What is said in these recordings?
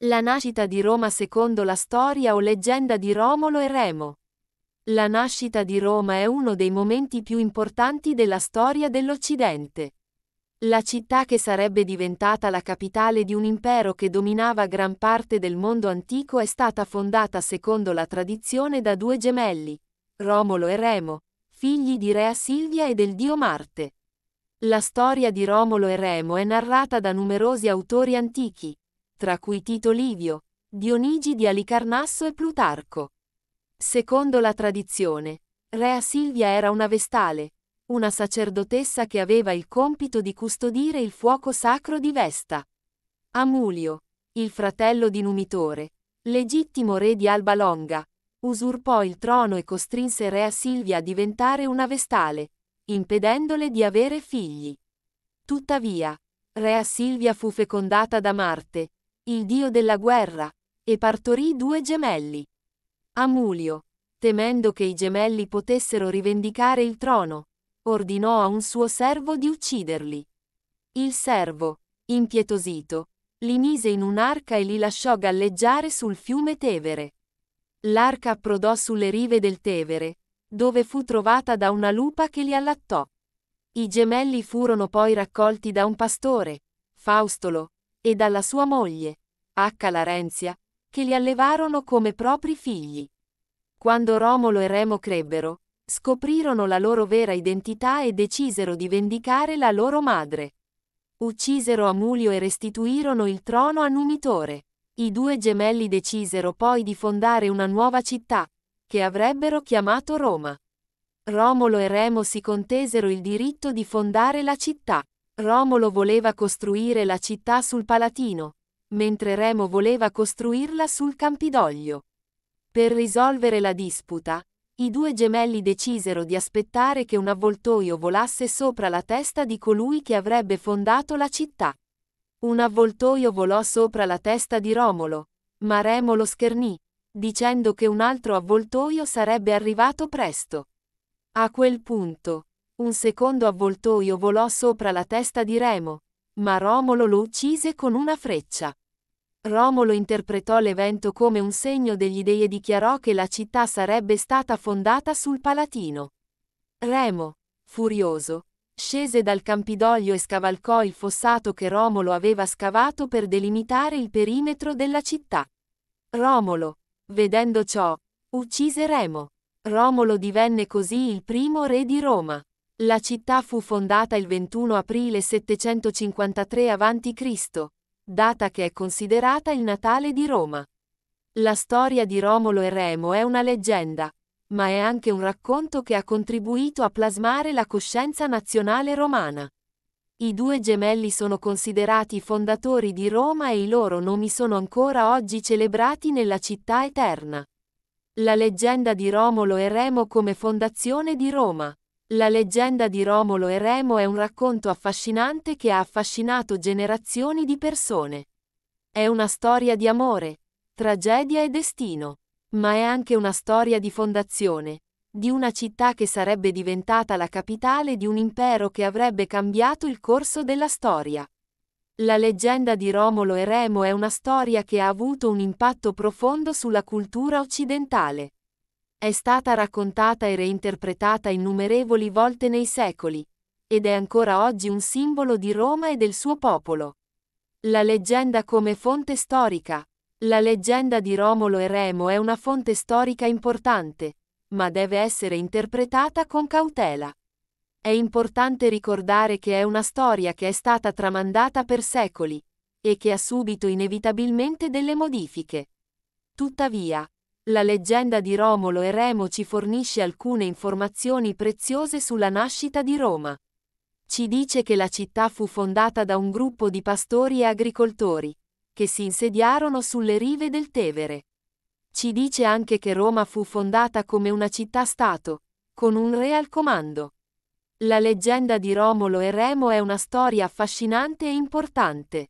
La nascita di Roma secondo la storia o leggenda di Romolo e Remo. La nascita di Roma è uno dei momenti più importanti della storia dell'Occidente. La città che sarebbe diventata la capitale di un impero che dominava gran parte del mondo antico è stata fondata secondo la tradizione da due gemelli, Romolo e Remo, figli di Rea Silvia e del dio Marte. La storia di Romolo e Remo è narrata da numerosi autori antichi, tra cui Tito Livio, Dionigi di Alicarnasso e Plutarco. Secondo la tradizione, Rea Silvia era una vestale, una sacerdotessa che aveva il compito di custodire il fuoco sacro di Vesta. Amulio, il fratello di Numitore, legittimo re di Alba Longa, usurpò il trono e costrinse Rea Silvia a diventare una vestale, impedendole di avere figli. Tuttavia, Rea Silvia fu fecondata da Marte, il dio della guerra, e partorì due gemelli. Amulio, temendo che i gemelli potessero rivendicare il trono, ordinò a un suo servo di ucciderli. Il servo, impietosito, li mise in un'arca e li lasciò galleggiare sul fiume Tevere. L'arca approdò sulle rive del Tevere, dove fu trovata da una lupa che li allattò. I gemelli furono poi raccolti da un pastore, Faustolo, e dalla sua moglie, H. Larenzia, che li allevarono come propri figli. Quando Romolo e Remo crebbero, scoprirono la loro vera identità e decisero di vendicare la loro madre. Uccisero Amulio e restituirono il trono a Numitore. I due gemelli decisero poi di fondare una nuova città, che avrebbero chiamato Roma. Romolo e Remo si contesero il diritto di fondare la città. Romolo voleva costruire la città sul Palatino, mentre Remo voleva costruirla sul Campidoglio. Per risolvere la disputa, i due gemelli decisero di aspettare che un avvoltoio volasse sopra la testa di colui che avrebbe fondato la città. Un avvoltoio volò sopra la testa di Romolo, ma Remo lo schernì, dicendo che un altro avvoltoio sarebbe arrivato presto. A quel punto, un secondo avvoltoio volò sopra la testa di Remo, ma Romolo lo uccise con una freccia. Romolo interpretò l'evento come un segno degli dei e dichiarò che la città sarebbe stata fondata sul Palatino. Remo, furioso, scese dal Campidoglio e scavalcò il fossato che Romolo aveva scavato per delimitare il perimetro della città. Romolo, vedendo ciò, uccise Remo. Romolo divenne così il primo re di Roma. La città fu fondata il 21 aprile 753 a.C., data che è considerata il Natale di Roma. La storia di Romolo e Remo è una leggenda, ma è anche un racconto che ha contribuito a plasmare la coscienza nazionale romana. I due gemelli sono considerati fondatori di Roma e i loro nomi sono ancora oggi celebrati nella città eterna. La leggenda di Romolo e Remo come fondazione di Roma. La leggenda di Romolo e Remo è un racconto affascinante che ha affascinato generazioni di persone. È una storia di amore, tragedia e destino, ma è anche una storia di fondazione, di una città che sarebbe diventata la capitale di un impero che avrebbe cambiato il corso della storia. La leggenda di Romolo e Remo è una storia che ha avuto un impatto profondo sulla cultura occidentale è stata raccontata e reinterpretata innumerevoli volte nei secoli, ed è ancora oggi un simbolo di Roma e del suo popolo. La leggenda come fonte storica. La leggenda di Romolo e Remo è una fonte storica importante, ma deve essere interpretata con cautela. È importante ricordare che è una storia che è stata tramandata per secoli, e che ha subito inevitabilmente delle modifiche. Tuttavia, la leggenda di Romolo e Remo ci fornisce alcune informazioni preziose sulla nascita di Roma. Ci dice che la città fu fondata da un gruppo di pastori e agricoltori, che si insediarono sulle rive del Tevere. Ci dice anche che Roma fu fondata come una città-stato, con un re al comando. La leggenda di Romolo e Remo è una storia affascinante e importante.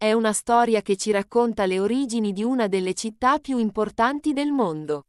È una storia che ci racconta le origini di una delle città più importanti del mondo.